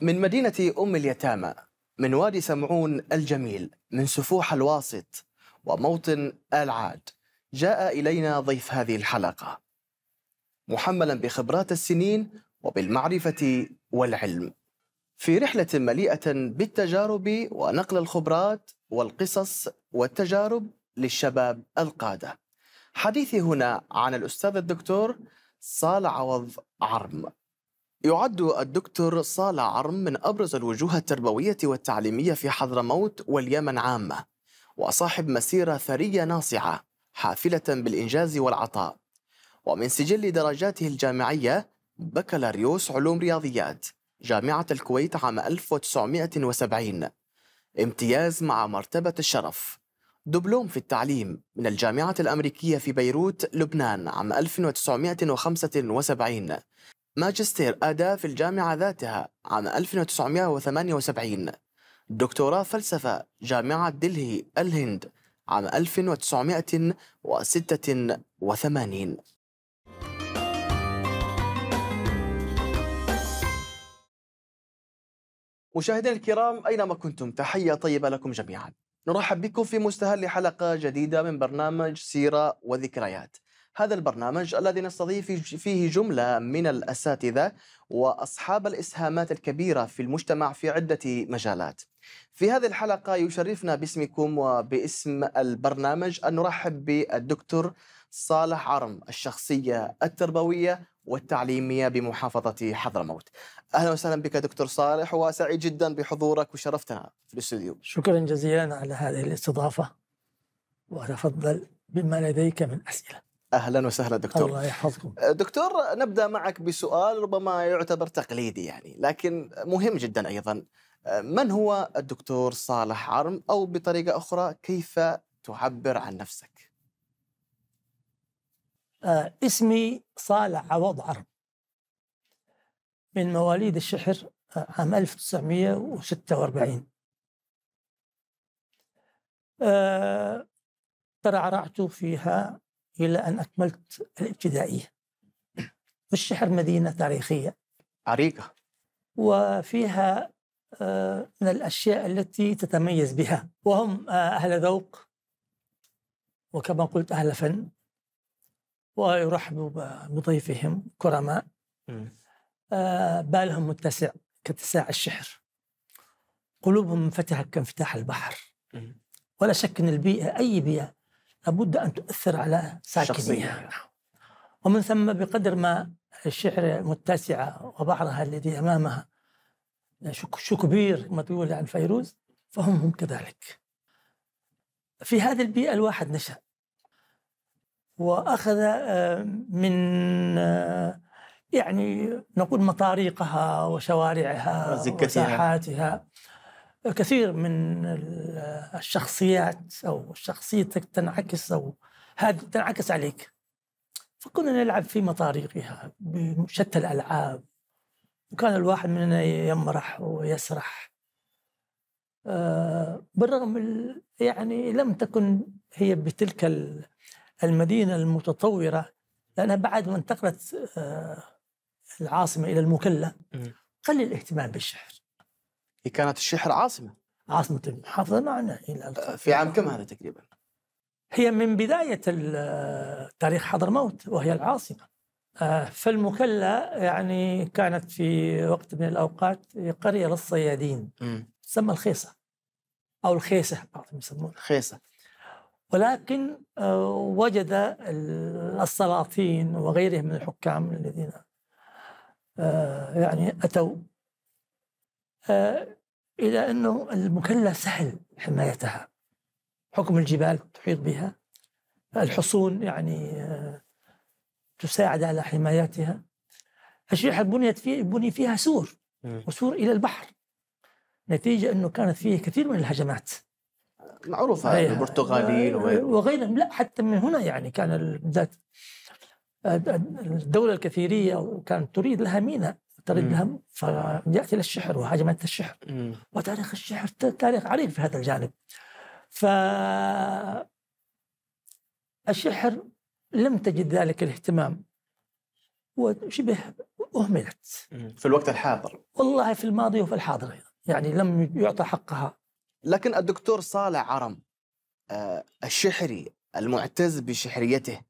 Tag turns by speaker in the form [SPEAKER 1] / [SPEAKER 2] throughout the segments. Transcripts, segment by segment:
[SPEAKER 1] من مدينة أم اليتامى من وادي سمعون الجميل من سفوح الواسط وموطن آل عاد جاء إلينا ضيف هذه الحلقة محملا بخبرات السنين وبالمعرفة والعلم في رحلة مليئة بالتجارب ونقل الخبرات والقصص والتجارب للشباب القادة حديثي هنا عن الأستاذ الدكتور صال عوض عرم يعد الدكتور صالة عرم من أبرز الوجوه التربوية والتعليمية في حضرموت واليمن عامة وصاحب مسيرة ثرية ناصعة حافلة بالإنجاز والعطاء ومن سجل درجاته الجامعية بكالوريوس علوم رياضيات جامعة الكويت عام 1970 امتياز مع مرتبة الشرف دبلوم في التعليم من الجامعة الأمريكية في بيروت لبنان عام 1975 ماجستير أداة في الجامعة ذاتها عام 1978 دكتوراه فلسفة جامعة دلهي الهند عام 1986 مشاهدينا الكرام أينما كنتم تحية طيبة لكم جميعا نرحب بكم في مستهل حلقة جديدة من برنامج سيرة وذكريات هذا البرنامج الذي نستضيف فيه جملة من الأساتذة وأصحاب الإسهامات الكبيرة في المجتمع في عدة مجالات في هذه الحلقة يشرفنا باسمكم وباسم البرنامج أن نرحب بالدكتور صالح عرم الشخصية التربوية والتعليمية بمحافظة حضرموت أهلا وسهلا بك دكتور صالح وسعيد جدا بحضورك وشرفتنا في الاستوديو
[SPEAKER 2] شكرا جزيلا على هذه الاستضافة وتفضل بما لديك من أسئلة
[SPEAKER 1] اهلا وسهلا دكتور الله يحفظكم أه، دكتور نبدا معك بسؤال ربما يعتبر تقليدي يعني لكن مهم جدا ايضا أه، من هو الدكتور صالح عرم او بطريقه اخرى كيف تعبر عن نفسك؟
[SPEAKER 2] أه، اسمي صالح عوض عرم من مواليد الشحر عام 1946 ترعرعت فيها إلى أن أكملت الابتدائية والشحر مدينة تاريخية عريقة وفيها آه، من الأشياء التي تتميز بها وهم آه، أهل ذوق وكما قلت أهل فن ويرحبوا بضيفهم كرماء آه، بالهم متسع كاتساع الشحر قلوبهم منفتحة كانفتاح البحر ولا شك أن البيئة أي بيئة لابد أن تؤثر على ساكنيها ومن ثم بقدر ما الشعر متسعة وبحرها الذي أمامها شكبير مطول عن فيروز فهم هم كذلك في هذه البيئة الواحد نشأ وأخذ آه، من آه، يعني نقول مطاريقها وشوارعها وساحاتها كثير من الشخصيات او شخصيتك تنعكس او هذه تنعكس عليك فكنا نلعب في مطاريقها بشتى الالعاب وكان الواحد مننا يمرح ويسرح آه، بالرغم يعني لم تكن هي بتلك المدينه المتطوره لانها بعد ما انتقلت آه، العاصمه الى المكلا قل الاهتمام بالشعر
[SPEAKER 1] هي كانت الشحر عاصمة عاصمة المحافظة معنا إلى آه، في عام كم هذا تقريبا؟
[SPEAKER 2] هي من بداية آه، تاريخ حضرموت وهي العاصمة آه، فالمكلا يعني كانت في وقت من الأوقات قرية للصيادين تسمى الخيصة أو الخيسة بعضهم يسمونها الخيصة ولكن وجد السلاطين وغيرهم من الحكام الذين يعني أتوا آه، إلى أنه المكلف سهل حمايتها حكم الجبال تحيط بها الحصون يعني آه، تساعد على حمايتها الشريحة بنيت فيه بني فيها سور وسور إلى البحر نتيجة أنه كانت فيه كثير من الهجمات معروفة البرتغاليين آه، وغيرهم لا حتى من هنا يعني كان الدولة الكثيرية كانت تريد لها ميناء الدرهم فياتي للشحر وهاجمت الشحر وتاريخ الشحر تاريخ عريق في هذا الجانب ف الشحر لم تجد ذلك الاهتمام
[SPEAKER 1] وشبه اهملت في الوقت الحاضر والله في الماضي وفي الحاضر يعني لم يعطى حقها لكن الدكتور صالح عرم آه، الشحري المعتز بشحريته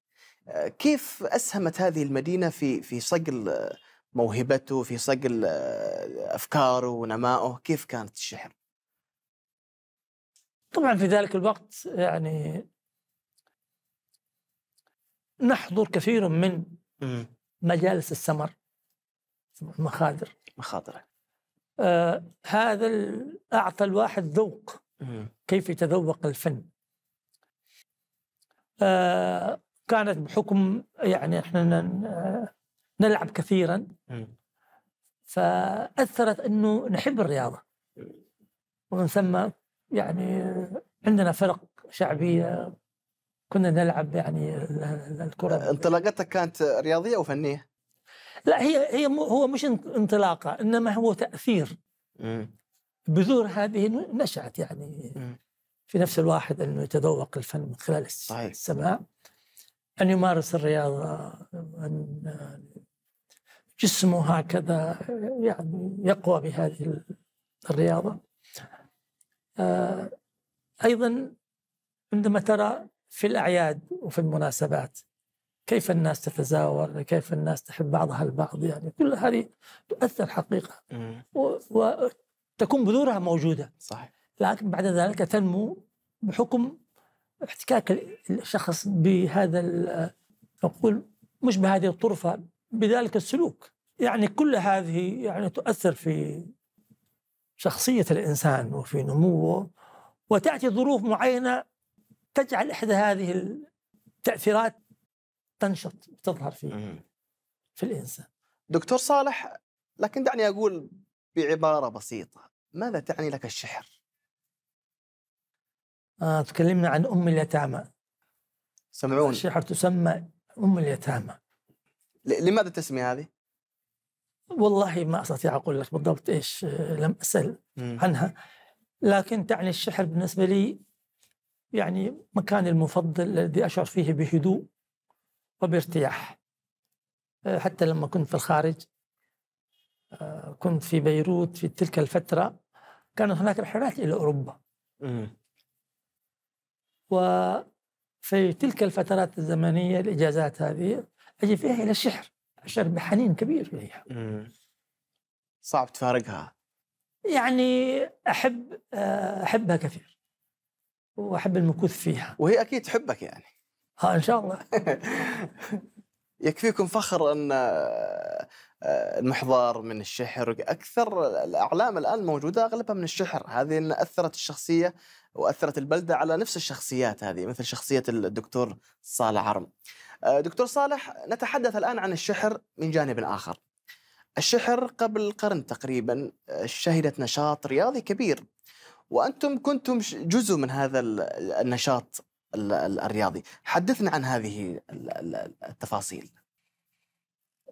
[SPEAKER 1] آه، كيف اسهمت هذه المدينه في في صقل آه، موهبته في صقل آه، افكاره ونمائه كيف كانت الشحر؟
[SPEAKER 2] طبعا في ذلك الوقت يعني نحضر كثير من مجالس السمر مخادر مخاطر آه هذا اعطى الواحد ذوق كيف يتذوق الفن آه كانت بحكم يعني احنا نلعب كثيرا فاثرت انه نحب الرياضه ومن ثم يعني عندنا فرق شعبيه كنا نلعب يعني الكره
[SPEAKER 1] انطلاقتك كانت رياضيه وفنيه؟ لا هي هي هو مش انطلاقه انما هو تاثير
[SPEAKER 2] بذور هذه نشات يعني في نفس الواحد انه يتذوق الفن من خلال السماع ان يمارس الرياضه ان جسمه هكذا يعني يقوى بهذه الرياضة آه، أيضا عندما ترى في الأعياد وفي المناسبات كيف الناس تتزاور كيف الناس تحب بعضها البعض يعني كل هذه تؤثر حقيقة
[SPEAKER 3] وتكون
[SPEAKER 2] بذورها موجودة صحيح لكن بعد ذلك تنمو بحكم احتكاك الشخص بهذا نقول مش بهذه الطرفة بذلك السلوك يعني كل هذه يعني تؤثر في شخصية الإنسان وفي نموه وتأتي ظروف معينة تجعل
[SPEAKER 1] إحدى هذه التأثيرات تنشط وتظهر في في الإنسان دكتور صالح لكن دعني أقول بعبارة بسيطة ماذا تعني لك الشحر؟
[SPEAKER 2] آه تكلمنا عن أم اليتامى سمعون الشحر تسمى أم اليتامى لماذا التسميه هذه؟ والله ما استطيع اقول لك بالضبط ايش آه، لم اسال مم. عنها لكن تعني الشحر بالنسبه لي يعني مكاني المفضل الذي اشعر فيه بهدوء وبارتياح آه، حتى لما كنت في الخارج آه، كنت في بيروت في تلك الفتره كانت هناك رحلات الى اوروبا و وفي تلك الفترات الزمنيه الاجازات هذه أجي فيها إلى السحر
[SPEAKER 1] عشان بحنين كبير فيها صعب تفارقها
[SPEAKER 2] يعني أحب آه، أحبها كثير وأحب المكوث فيها
[SPEAKER 1] وهي أكيد تحبك يعني ها آه، إن شاء الله يكفيكم فخر أن آه، المحضار من الشحر أكثر الأعلام الآن موجودة أغلبها من الشحر هذه أن أثرت الشخصية وأثرت البلدة على نفس الشخصيات هذه مثل شخصية الدكتور صالح عرم آه، دكتور صالح نتحدث الآن عن الشحر من جانب آخر الشحر قبل قرن تقريبا آه، شهدت نشاط رياضي كبير وأنتم كنتم جزء من هذا النشاط الرياضي حدثنا عن هذه التفاصيل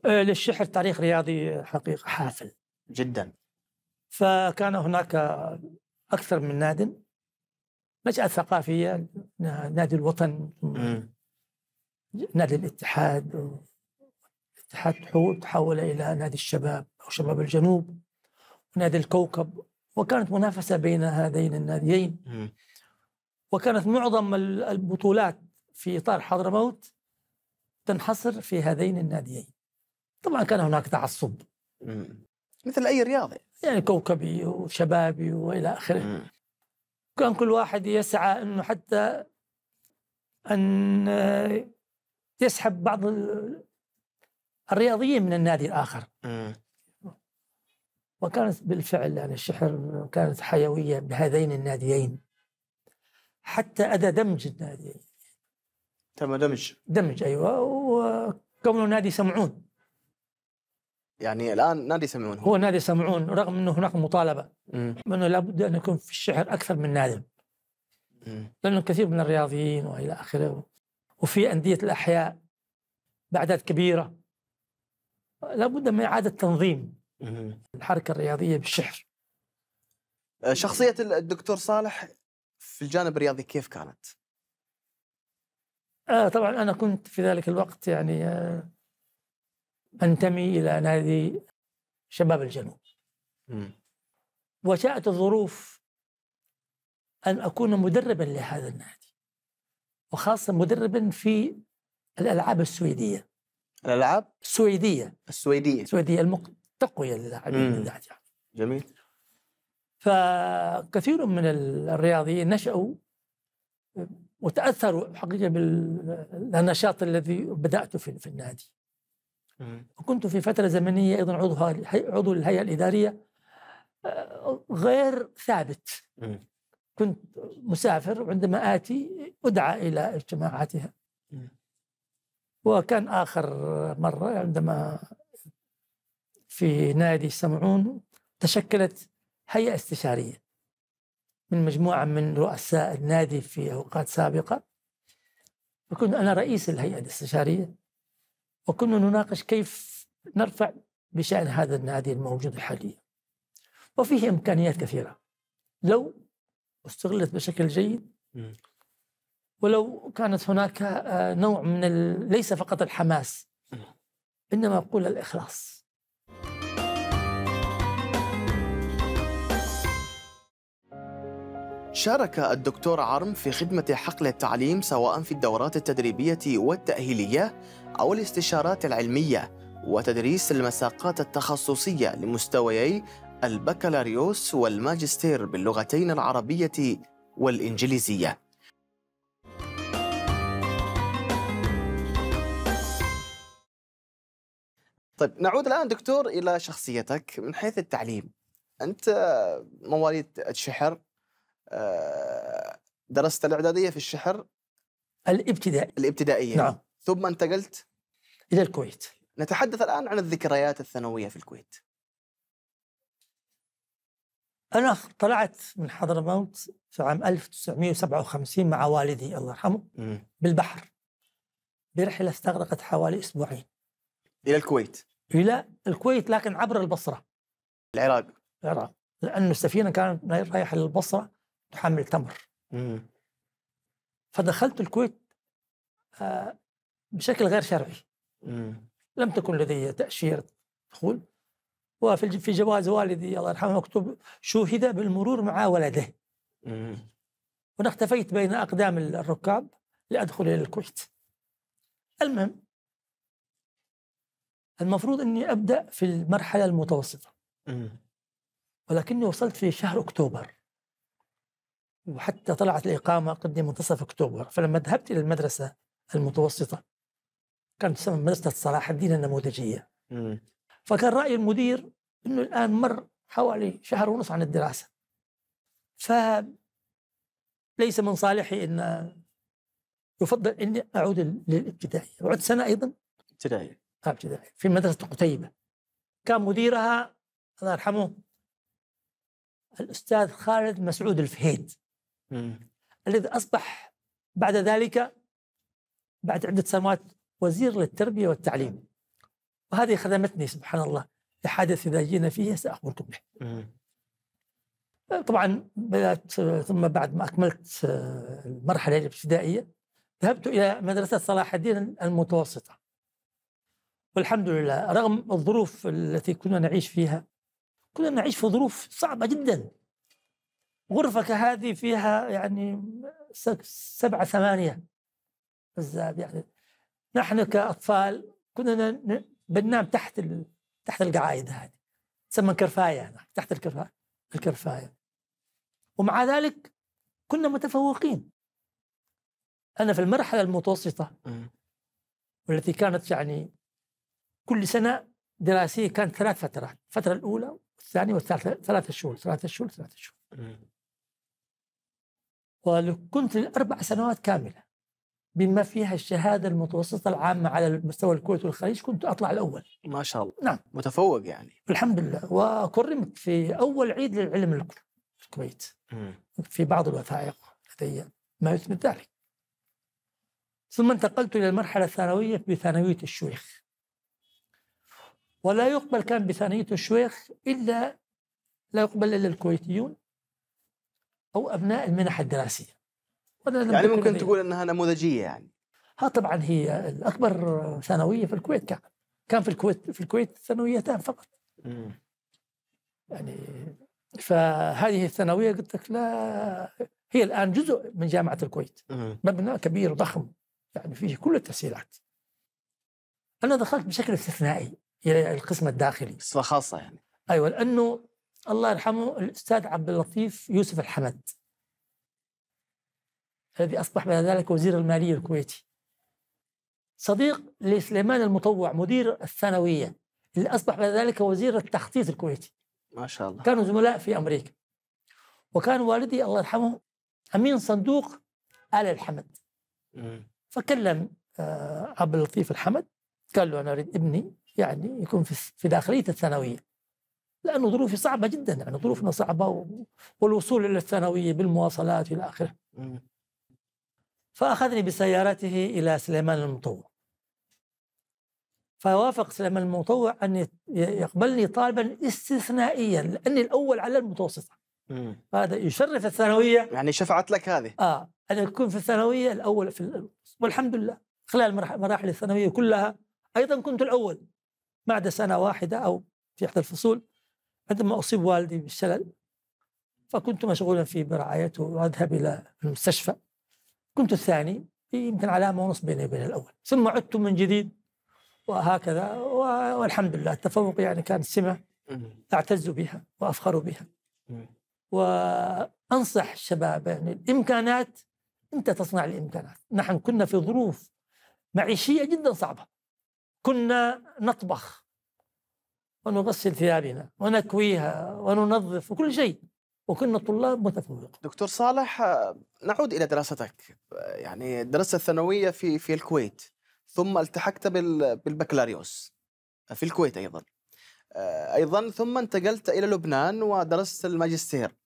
[SPEAKER 2] آه، للشحر تاريخ رياضي حقيقة حافل جدا فكان هناك أكثر من ناد نشأة ثقافية نادي الوطن م. نادي الاتحاد الاتحاد تحول إلى نادي الشباب أو شباب الجنوب ونادي الكوكب وكانت منافسة بين هذين الناديين وكانت معظم البطولات في إطار حضرموت تنحصر في هذين الناديين طبعا كان هناك تعصب مثل أي رياضي يعني كوكبي وشبابي وإلى آخره كان كل واحد يسعى أنه حتى أن يسحب بعض الرياضيين من النادي الاخر وكانت بالفعل يعني الشحر كانت حيويه بهذين الناديين حتى ادى دمج الناديين تم دمج دمج ايوه وكونه نادي سمعون
[SPEAKER 1] يعني الان نادي سمعون
[SPEAKER 2] هو نادي سمعون رغم انه هناك مطالبه م. انه لابد ان يكون في الشحر اكثر من نادي لانه كثير من الرياضيين والى اخره وفي أندية الأحياء بأعداد كبيرة لابد من إعادة تنظيم الحركة الرياضية بالشحر
[SPEAKER 1] أه، شخصية الدكتور صالح في الجانب الرياضي كيف كانت؟
[SPEAKER 2] آه طبعا أنا كنت في ذلك الوقت يعني آه أنتمي إلى نادي شباب الجنوب وشاءت وجاءت الظروف أن أكون مدربا لهذا النادي وخاصه مدربا في الالعاب السويديه الالعاب السويديه
[SPEAKER 1] السويديه السويديه تقوية للاعبين يعني. جميل
[SPEAKER 2] فكثير من الرياضيين نشأوا وتأثروا حقيقة بالنشاط الذي بدأته في, في النادي وكنت في فترة زمنية أيضا عضو عضو الهيئة الإدارية آه، غير ثابت كنت مسافر وعندما آتي أدعى إلى اجتماعاتها وكان آخر مرة عندما في نادي سمعون تشكلت هيئة استشارية من مجموعة من رؤساء النادي في أوقات سابقة وكنت أنا رئيس الهيئة الاستشارية وكنا نناقش كيف نرفع بشأن هذا النادي الموجود حاليا وفيه إمكانيات كثيرة لو واستغلت بشكل جيد ولو كانت هناك آه، نوع من ال... ليس فقط الحماس انما اقول
[SPEAKER 1] الاخلاص شارك الدكتور عرم في خدمة حقل التعليم سواء في الدورات التدريبية والتأهيلية أو الاستشارات العلمية وتدريس المساقات التخصصية لمستويي البكالوريوس والماجستير باللغتين العربية والإنجليزية طيب نعود الآن دكتور إلى شخصيتك من حيث التعليم أنت مواليد الشحر آه، درست الإعدادية في الشحر الابتدائي الابتدائية نعم ثم انتقلت إلى الكويت نتحدث الآن عن الذكريات الثانوية في الكويت أنا
[SPEAKER 2] طلعت من حضرموت في عام 1957 مع والدي الله يرحمه بالبحر برحلة استغرقت حوالي أسبوعين
[SPEAKER 1] إلى الكويت إلى
[SPEAKER 2] الكويت لكن عبر البصرة
[SPEAKER 1] العراق العراق
[SPEAKER 2] لأنه السفينة كانت رايحة للبصرة تحمل تمر فدخلت الكويت آه، بشكل غير شرعي لم تكن لدي تأشيرة دخول وفي في جواز والدي الله يرحمه مكتوب شوهد بالمرور مع ولده وانا اختفيت بين اقدام الركاب لادخل الى الكويت المهم المفروض اني ابدا في المرحله المتوسطه ولكني وصلت في شهر اكتوبر وحتى طلعت الاقامه قدي منتصف اكتوبر فلما ذهبت الى المدرسه المتوسطه كانت تسمى مدرسه صلاح الدين النموذجيه فكان رأي المدير أنه الآن مر حوالي شهر ونص عن الدراسة فليس من صالحي أن يفضل أني أعود للابتدائية وعدت سنة أيضا ابتدائية آه، ابتدائية في مدرسة قتيبة كان مديرها الله يرحمه الأستاذ خالد مسعود الفهيد الذي أصبح بعد ذلك بعد عدة سنوات وزير للتربية والتعليم وهذه خدمتني سبحان الله حادث إذا جينا فيه سأخبركم به طبعا بدأت ثم بعد ما أكملت آه، المرحلة الابتدائية ذهبت إلى مدرسة صلاح الدين المتوسطة والحمد لله رغم الظروف التي كنا نعيش فيها كنا نعيش في ظروف صعبة جدا غرفة كهذه فيها يعني سبعة ثمانية يعني نحن كأطفال كنا بننام تحت ال... تحت القعايد هذه تسمى كرفايه هناك تحت الكرفايه الكرفايه ومع ذلك كنا متفوقين انا في المرحله المتوسطه والتي كانت يعني كل سنه دراسيه كانت ثلاث فترات الفتره الاولى والثانيه والثالثه ثلاثة شهور ثلاثة شهور ثلاثة
[SPEAKER 3] شهور
[SPEAKER 2] وكنت الاربع سنوات كامله بما فيها الشهادة المتوسطة العامة على مستوى الكويت والخليج كنت أطلع الأول
[SPEAKER 1] ما شاء الله نعم متفوق يعني
[SPEAKER 2] الحمد لله وكرمت في أول عيد للعلم الكويت م. في بعض الوثائق لدي ما يثبت ذلك ثم انتقلت إلى المرحلة الثانوية بثانوية الشيخ ولا يقبل كان بثانوية الشيخ إلا لا يقبل إلا الكويتيون أو أبناء المنح الدراسية
[SPEAKER 1] يعني ممكن كلمية. تقول انها نموذجيه يعني
[SPEAKER 2] ها طبعا هي الاكبر ثانويه في الكويت كان كان في الكويت في الكويت ثانويتان فقط مم. يعني فهذه الثانويه قلت لك لا هي الان جزء من جامعه الكويت مم. مبنى كبير ضخم يعني فيه كل التسهيلات انا دخلت بشكل استثنائي الى القسم الداخلي قسم خاصه يعني ايوه لانه الله يرحمه الاستاذ عبد اللطيف يوسف الحمد الذي أصبح بعد ذلك وزير المالية الكويتي صديق لسليمان المطوع مدير الثانوية اللي أصبح بعد ذلك وزير التخطيط الكويتي ما شاء الله كانوا زملاء في أمريكا وكان والدي الله يرحمه أمين صندوق آل الحمد فكلم آه، عبد اللطيف الحمد قال له أنا أريد ابني يعني يكون في في داخلية الثانوية لأنه ظروفي صعبة جدا يعني ظروفنا صعبة والوصول إلى الثانوية بالمواصلات إلى آخره فأخذني بسيارته إلى سليمان المطوع فوافق سليمان المطوع أن يقبلني طالبا استثنائيا لأني الأول على المتوسطة هذا يشرف الثانوية
[SPEAKER 1] يعني شفعت لك هذه
[SPEAKER 2] آه أن أكون في الثانوية الأول في والحمد لله خلال مراحل الثانوية كلها أيضا كنت الأول بعد سنة واحدة أو في إحدى الفصول عندما أصيب والدي بالشلل فكنت مشغولا في برعايته وأذهب إلى المستشفى كنت الثاني يمكن علامة ونص بيني وبين الأول ثم عدت من جديد وهكذا والحمد لله التفوق يعني كان سمة أعتز بها وأفخر بها وأنصح الشباب يعني الإمكانات أنت تصنع الإمكانات نحن كنا في ظروف معيشية جدا صعبة كنا نطبخ ونغسل ثيابنا ونكويها وننظف وكل شيء
[SPEAKER 1] وكنا طلاب متفوقين دكتور صالح نعود إلى دراستك يعني درست الثانوية في في الكويت ثم التحقت بالبكالوريوس في الكويت أيضا أيضا ثم انتقلت إلى لبنان ودرست الماجستير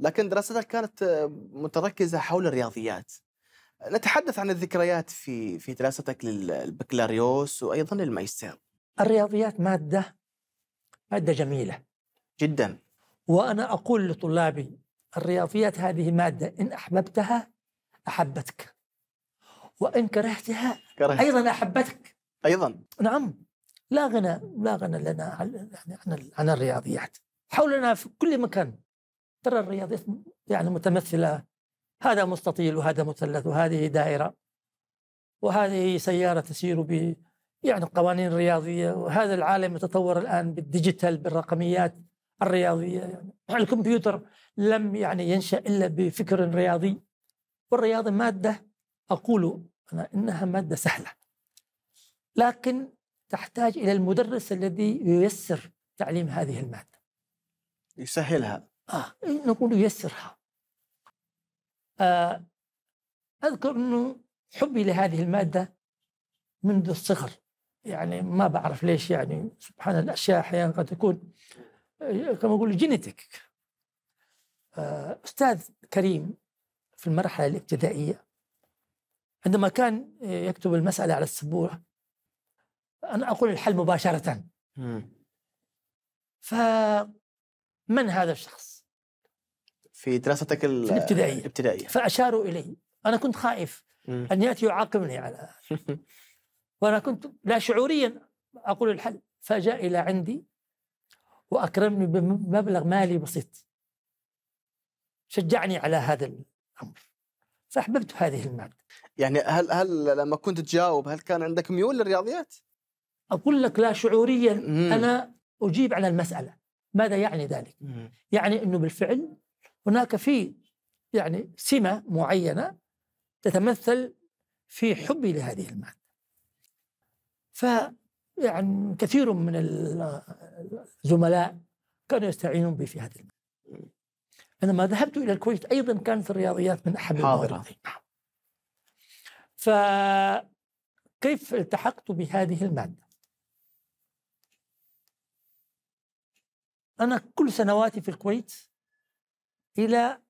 [SPEAKER 1] لكن دراستك كانت متركزة حول الرياضيات نتحدث عن الذكريات في في دراستك للبكالوريوس وأيضا للماجستير الرياضيات
[SPEAKER 2] مادة مادة جميلة جدا وأنا أقول لطلابي الرياضيات هذه مادة إن أحببتها أحبتك وإن كرهتها كرهت. أيضا أحبتك أيضا نعم لا غنى لا غنى لنا عن يعني عن الرياضيات حولنا في كل مكان ترى الرياضيات يعني متمثلة هذا مستطيل وهذا مثلث وهذه دائرة وهذه سيارة تسير ب يعني قوانين رياضية وهذا العالم يتطور الآن بالديجيتال بالرقميات الرياضية يعني. الكمبيوتر لم يعني ينشأ إلا بفكر رياضي والرياضة مادة أقول أنا إنها مادة سهلة لكن تحتاج إلى المدرس الذي ييسر تعليم هذه المادة
[SPEAKER 1] يسهلها
[SPEAKER 2] آه نقول ييسرها آه أذكر أنه حبي لهذه المادة منذ الصغر يعني ما بعرف ليش يعني سبحان الأشياء أحيانا قد تكون كما اقول جينيتك آه، استاذ كريم في المرحله الابتدائيه عندما كان يكتب المساله على السبوره انا اقول الحل مباشره فمن هذا الشخص
[SPEAKER 1] في دراستك الابتدائيه الابتدائيه
[SPEAKER 2] فاشاروا الي انا كنت خائف ان ياتي يعاقبني على وانا كنت لا شعوريا اقول الحل فجاء الى عندي واكرمني بمبلغ مالي بسيط شجعني على هذا الامر فاحببت هذه الماده
[SPEAKER 1] يعني هل هل لما كنت تجاوب هل كان عندك ميول للرياضيات؟ اقول لك لا شعوريا مم. انا اجيب على المساله ماذا يعني ذلك؟ مم. يعني انه بالفعل
[SPEAKER 2] هناك في يعني سمه معينه تتمثل في حبي لهذه الماده. ف يعني كثير من الزملاء كانوا يستعينون بي في هذه المادة عندما ذهبت إلى الكويت أيضا كانت الرياضيات من أحد المواد فكيف التحقت بهذه المادة أنا كل سنواتي في الكويت إلى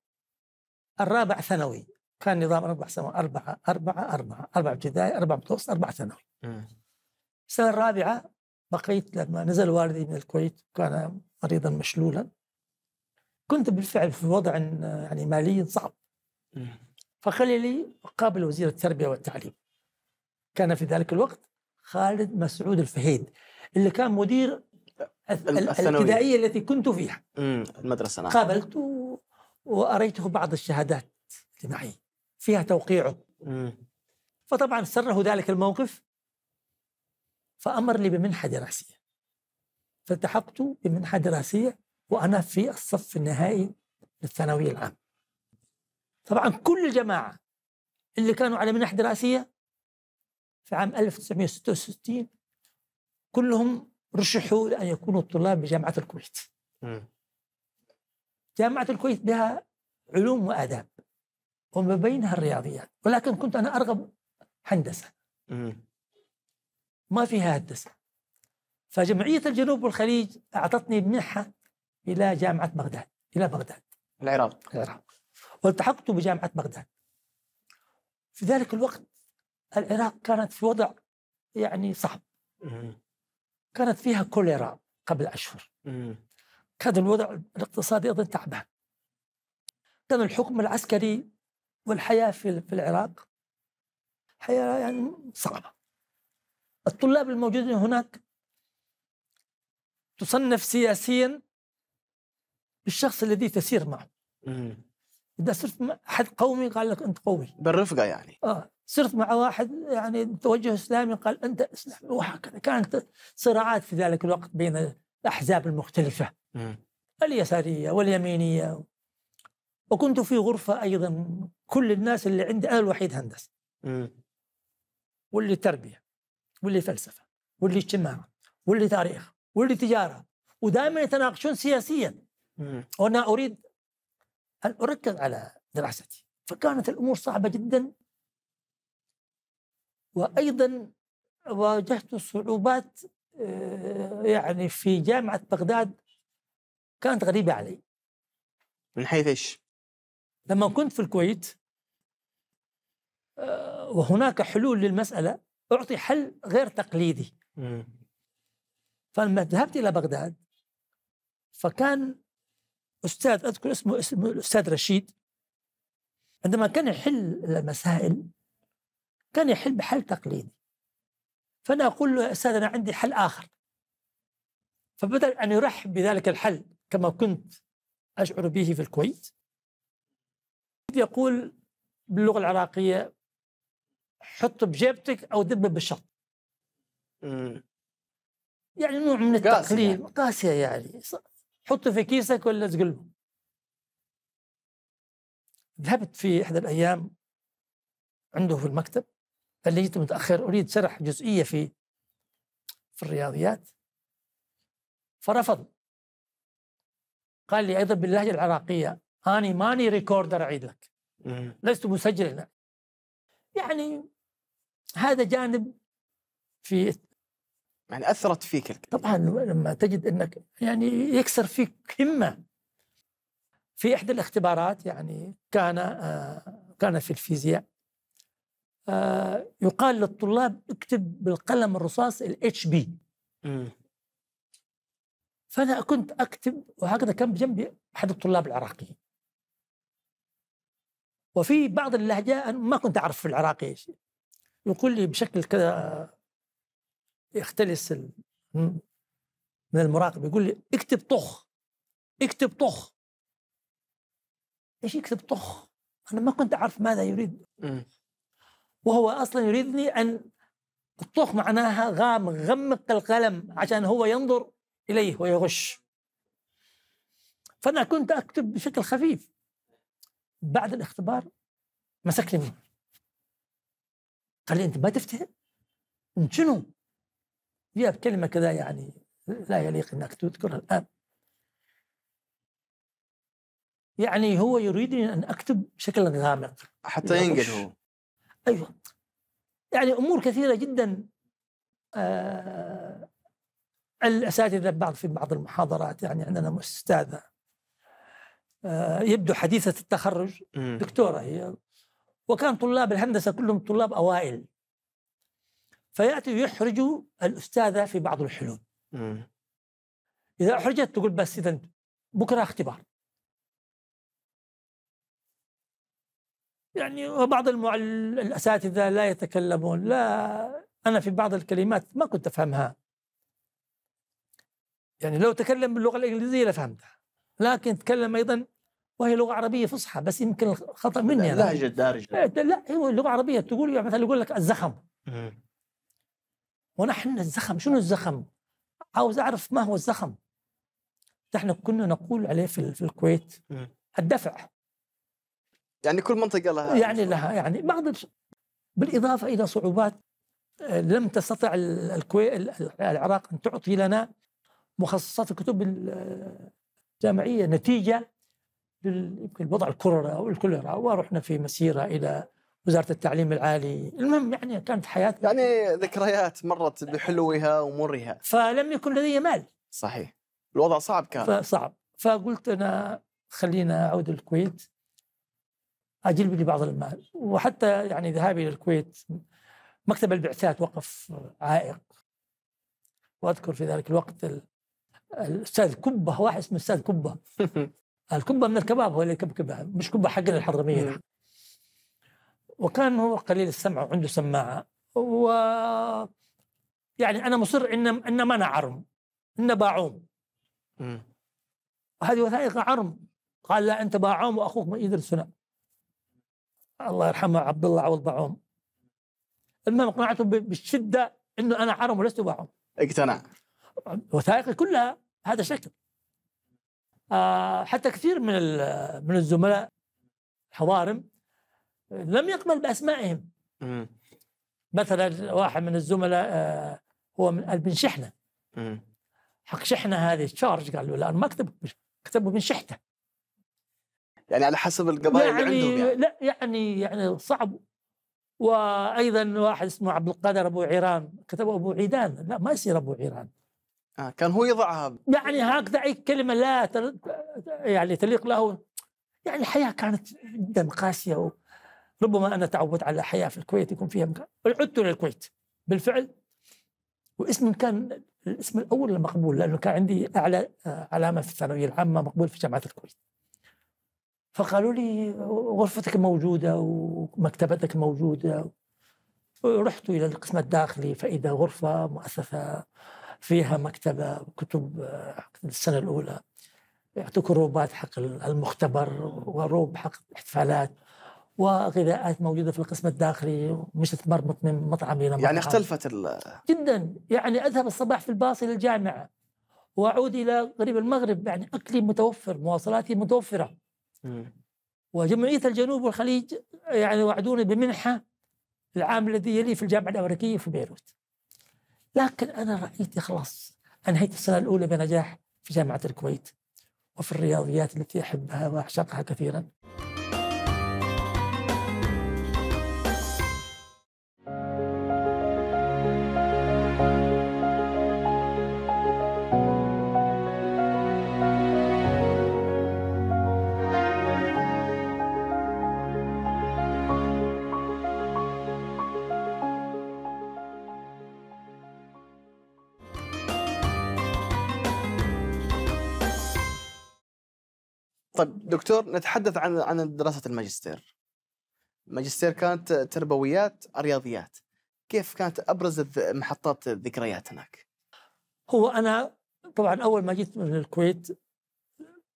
[SPEAKER 2] الرابع ثانوي كان نظام أربع سنوات أربعة أربعة أربعة أربعة ابتدائي أربعة متوسط أربعة ثانوي السنة الرابعة بقيت لما نزل والدي من الكويت كان مريضا مشلولا كنت بالفعل في وضع يعني مالي صعب لي قابل وزير التربية والتعليم كان في ذلك الوقت خالد مسعود الفهيد اللي كان مدير الابتدائية التي كنت فيها
[SPEAKER 1] المدرسة نعم قابلت
[SPEAKER 2] وأريته بعض الشهادات اللي معي فيها توقيعه مم. فطبعا سره ذلك الموقف فأمر لي بمنحة دراسية فالتحقت بمنحة دراسية وأنا في الصف النهائي للثانوية العامة طبعا كل الجماعة اللي كانوا على منح دراسية في عام 1966 كلهم رشحوا لأن يكونوا طلاب بجامعة الكويت م. جامعة الكويت بها علوم وآداب وما بينها الرياضيات ولكن كنت أنا أرغب هندسة م. ما فيها هندسة فجمعية الجنوب والخليج أعطتني منحة إلى جامعة بغداد إلى بغداد
[SPEAKER 1] العراق العراق
[SPEAKER 2] والتحقت بجامعة بغداد في ذلك الوقت العراق كانت في وضع يعني صعب كانت فيها كوليرا قبل أشهر كان الوضع الاقتصادي أيضا تعبان كان الحكم العسكري والحياة في العراق حياة يعني صعبة الطلاب الموجودين هناك تصنف سياسيا بالشخص الذي تسير معه اذا صرت مع احد قومي قال لك انت قوي
[SPEAKER 1] بالرفقه يعني
[SPEAKER 3] اه
[SPEAKER 2] صرت مع واحد يعني توجه اسلامي قال انت اسلامي وهكذا كانت صراعات في ذلك الوقت بين الاحزاب المختلفه م. اليساريه واليمينيه وكنت في غرفه ايضا كل الناس اللي عندي انا الوحيد هندسه واللي تربيه واللي فلسفه واللي اجتماع واللي تاريخ واللي تجاره ودائما يتناقشون سياسيا وانا اريد ان اركز على دراستي فكانت الامور صعبه جدا وايضا واجهت صعوبات آه، يعني في جامعه بغداد كانت غريبه علي من حيث ايش؟ لما كنت في الكويت آه، وهناك حلول للمساله أعطي حل غير تقليدي فلما ذهبت إلى بغداد فكان أستاذ أذكر اسمه اسمه الأستاذ رشيد عندما كان يحل المسائل كان يحل بحل تقليدي فأنا أقول له يا أستاذ أنا عندي حل آخر فبدل أن يرحب بذلك الحل كما كنت أشعر به في الكويت يقول باللغة العراقية حطه بجيبتك او دبه بالشط يعني نوع من التقليل يعني. قاسيه يعني حطه في كيسك ولا تقلبه ذهبت في احدى الايام عنده في المكتب قال لي جيت متاخر اريد شرح جزئيه في في الرياضيات فرفض قال لي ايضا باللهجه العراقيه اني ماني ريكوردر اعيد لك لست مسجلا يعني هذا جانب في يعني اثرت فيك طبعا لما تجد انك يعني يكسر فيك همه في احدى الاختبارات يعني كان آه كان في الفيزياء آه يقال للطلاب اكتب بالقلم الرصاص الاتش بي فانا كنت اكتب وهكذا كان بجنبي احد الطلاب العراقيين وفي بعض اللهجه انا ما كنت اعرف في العراقي ايش يقول لي بشكل كذا يختلس من المراقب يقول لي اكتب طخ اكتب طخ ايش يكتب طخ؟ انا ما كنت اعرف ماذا يريد وهو اصلا يريدني ان الطخ معناها غام غمق القلم عشان هو ينظر اليه ويغش فانا كنت اكتب بشكل خفيف بعد الاختبار مسكني منه قال لي انت ما تفتهم؟ انت شنو؟ جاب كلمه كذا يعني لا يليق انك تذكرها الان. يعني هو يريدني ان اكتب بشكل غامق حتى ينقل هو ايوه يعني امور كثيره جدا آه الاساتذه بعض في بعض المحاضرات يعني عندنا استاذه آه يبدو حديثه التخرج
[SPEAKER 3] دكتوره هي
[SPEAKER 2] وكان طلاب الهندسة كلهم طلاب أوائل فيأتي يحرج الأستاذة في بعض الحلول إذا أحرجت تقول بس إذا بكرة اختبار يعني وبعض الأساتذة لا يتكلمون لا أنا في بعض الكلمات ما كنت أفهمها يعني لو تكلم باللغة الإنجليزية لفهمتها لكن تكلم أيضا وهي لغه عربيه فصحى بس يمكن الخطا مني انا لهجه دارجه لا هو إيه، لغه عربيه تقول يعني مثلا يقول لك الزخم ونحن الزخم شنو الزخم؟ عاوز اعرف ما هو الزخم نحن كنا نقول عليه في الكويت الدفع
[SPEAKER 1] يعني كل منطقه لها يعني
[SPEAKER 2] لها يعني بعض بالاضافه الى صعوبات آه، لم تستطع الكويت العراق ان تعطي لنا مخصصات الكتب آه، الجامعيه نتيجه يمكن الوضع الكررة أو الكوليرا ورحنا في مسيرة إلى وزاره التعليم العالي،
[SPEAKER 1] المهم يعني كانت حياه يعني ذكريات مرت بحلوها ومرها فلم يكن لدي مال صحيح الوضع صعب كان صعب
[SPEAKER 2] فقلت انا خلينا اعود للكويت اجلب لي بعض المال وحتى يعني ذهابي للكويت مكتب البعثات وقف عائق واذكر في ذلك الوقت الاستاذ كبه واحد اسمه الاستاذ كبه الكبه من الكباب ولا كبكبه مش كبه حقنا الحضرميه نعم. وكان هو قليل السمع وعنده سماعه و يعني انا مصر ان ان ما انا عرم ان باعوم هذه وثائق عرم قال لا انت باعوم واخوك ما يدرس هنا الله يرحمه عبد الله عوض باعوم المهم اقنعته بالشده انه انا عرم ولست باعوم اقتنع وثائقي كلها هذا شكل آه، حتى كثير من من الزملاء الحوارم لم يقبل باسمائهم مثلا واحد من الزملاء آه، هو من ابن شحنه حق شحنه هذه تشارج قال له لا انا ما اكتب كتبه من شحته
[SPEAKER 1] يعني على حسب القضايا يعني اللي عندهم
[SPEAKER 2] يعني لا يعني يعني صعب وايضا واحد اسمه عبد القادر ابو عيران كتبه ابو عيدان لا ما يصير ابو عيران آه كان هو يضعها يعني هكذا أي كلمة لا تل... يعني تليق له يعني الحياة كانت جدا قاسية ربما أنا تعودت على حياة في الكويت يكون فيها مكان عدت للكويت بالفعل واسمي كان الاسم الأول المقبول لأنه كان عندي أعلى آه، علامة في الثانوية العامة مقبول في جامعة الكويت فقالوا لي غرفتك موجودة ومكتبتك موجودة رحت إلى القسم الداخلي فإذا غرفة مؤسسة فيها مكتبة كتب آه، السنة الأولى يعطوك روبات حق المختبر وروب حق الاحتفالات وغذاءات موجوده في القسم الداخلي مش تتمرمط
[SPEAKER 1] من مطعم الى يعني مطعم يعني اختلفت ال
[SPEAKER 2] جدا يعني اذهب الصباح في الباص الى الجامعه واعود الى قريب المغرب يعني اكلي متوفر مواصلاتي متوفره م. وجمعيه الجنوب والخليج يعني وعدوني بمنحه العام الذي يلي في الجامعه الامريكيه في بيروت لكن أنا رأيتي خلاص أنهيت السنة الأولى بنجاح في جامعة الكويت وفي الرياضيات التي أحبها وأعشقها كثيرا
[SPEAKER 1] دكتور نتحدث عن عن دراسه الماجستير الماجستير كانت تربويات رياضيات كيف كانت ابرز محطات الذكريات هناك
[SPEAKER 2] هو انا طبعا اول ما جيت من الكويت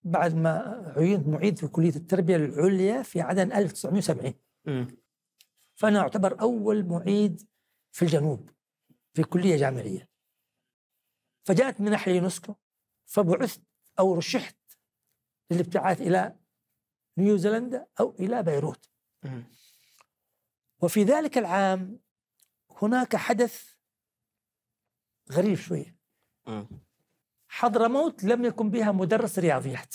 [SPEAKER 2] بعد ما عينت معيد في كليه التربيه العليا في عدن 1970 م. فانا اعتبر اول معيد في الجنوب في كليه جامعيه فجاءت منح اليونسكو فبعثت او رشحت للابتعاث إلى نيوزيلندا أو إلى بيروت وفي ذلك العام هناك حدث غريب شوية حضرموت لم يكن بها مدرس رياضيات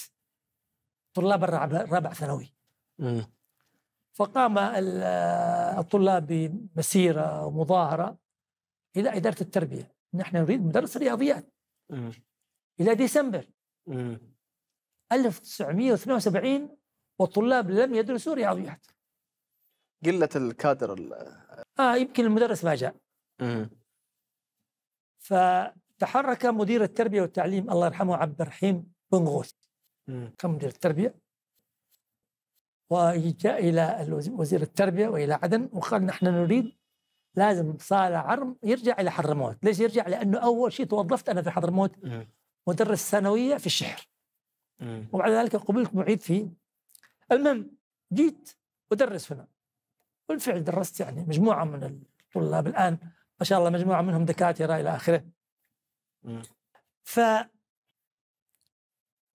[SPEAKER 2] طلاب الرابع ثانوي فقام الطلاب بمسيرة ومظاهرة إلى إدارة التربية نحن نريد مدرس رياضيات إلى ديسمبر 1972 والطلاب لم يدرسوا رياضيات
[SPEAKER 1] قلة الكادر ال...
[SPEAKER 2] اه يمكن المدرس ما جاء مم. فتحرك مدير التربية والتعليم الله يرحمه عبد الرحيم بن غوث كان مدير التربية وجاء إلى وزير التربية وإلى عدن وقال نحن نريد لازم صالح عرم يرجع إلى حضرموت ليش يرجع لأنه أول شيء توظفت أنا في حضرموت مدرس ثانوية في الشحر وبعد ذلك قبلت معيد في المهم جيت ادرس هنا بالفعل درست يعني مجموعه من الطلاب الان ما شاء الله مجموعه منهم دكاتره الى اخره ف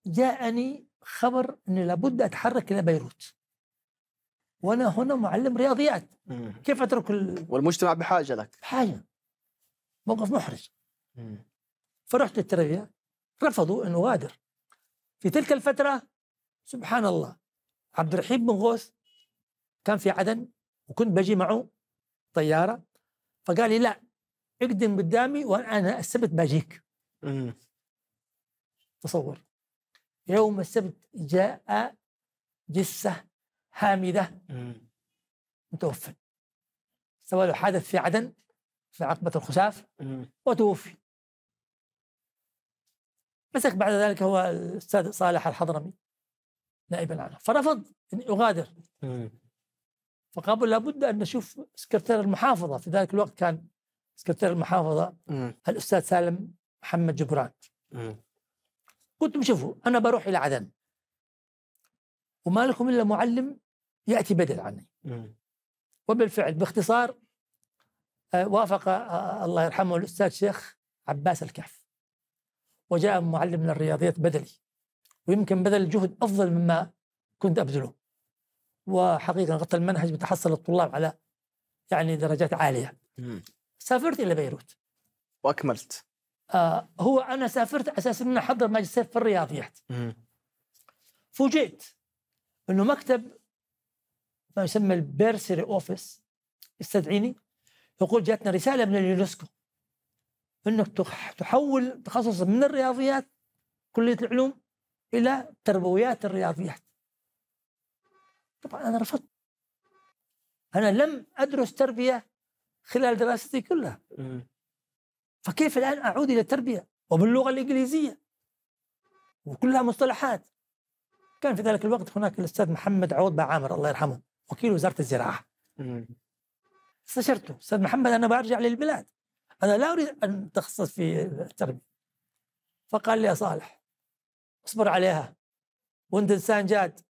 [SPEAKER 2] جاءني خبر اني لابد اتحرك الى بيروت وانا هنا معلم رياضيات مم. كيف اترك ال... والمجتمع بحاجه لك بحاجه موقف محرج مم. فرحت للتربيه رفضوا انه اغادر في تلك الفترة سبحان الله عبد الرحيم بن غوث كان في عدن وكنت بجي معه طيارة فقال لي لا اقدم قدامي وانا السبت باجيك تصور يوم السبت جاء جسة هامدة متوفى سوى له حادث في عدن في عقبة الخساف وتوفي مسك بعد ذلك هو الاستاذ صالح الحضرمي نائبا عنه فرفض اني اغادر فقالوا لابد ان نشوف سكرتير المحافظه في ذلك الوقت كان سكرتير المحافظه الاستاذ سالم محمد جبران قلت لهم شوفوا انا بروح الى عدن وما لكم الا معلم ياتي بدل عني وبالفعل باختصار آه، وافق آه، الله يرحمه الاستاذ شيخ عباس الكهف وجاء معلم من الرياضيات بدلي ويمكن بذل جهد أفضل مما كنت أبذله وحقيقة غطى المنهج بتحصل الطلاب على يعني درجات عالية سافرت إلى بيروت
[SPEAKER 1] وأكملت
[SPEAKER 2] آه هو أنا سافرت أساس اني أحضر ماجستير في الرياضيات فوجئت أنه مكتب ما يسمى البيرسري أوفيس يستدعيني يقول جاتنا رسالة من اليونسكو انك تحول تخصص من الرياضيات كليه العلوم الى تربويات الرياضيات طبعا انا رفضت انا لم ادرس تربيه خلال دراستي كلها فكيف الان اعود الى التربيه وباللغه الانجليزيه وكلها مصطلحات كان في ذلك الوقت هناك الاستاذ محمد عوض بعامر الله يرحمه وكيل وزاره الزراعه استشرته استاذ محمد انا برجع للبلاد أنا لا أريد أن أتخصص في التربية فقال لي يا صالح اصبر عليها وأنت إنسان جاد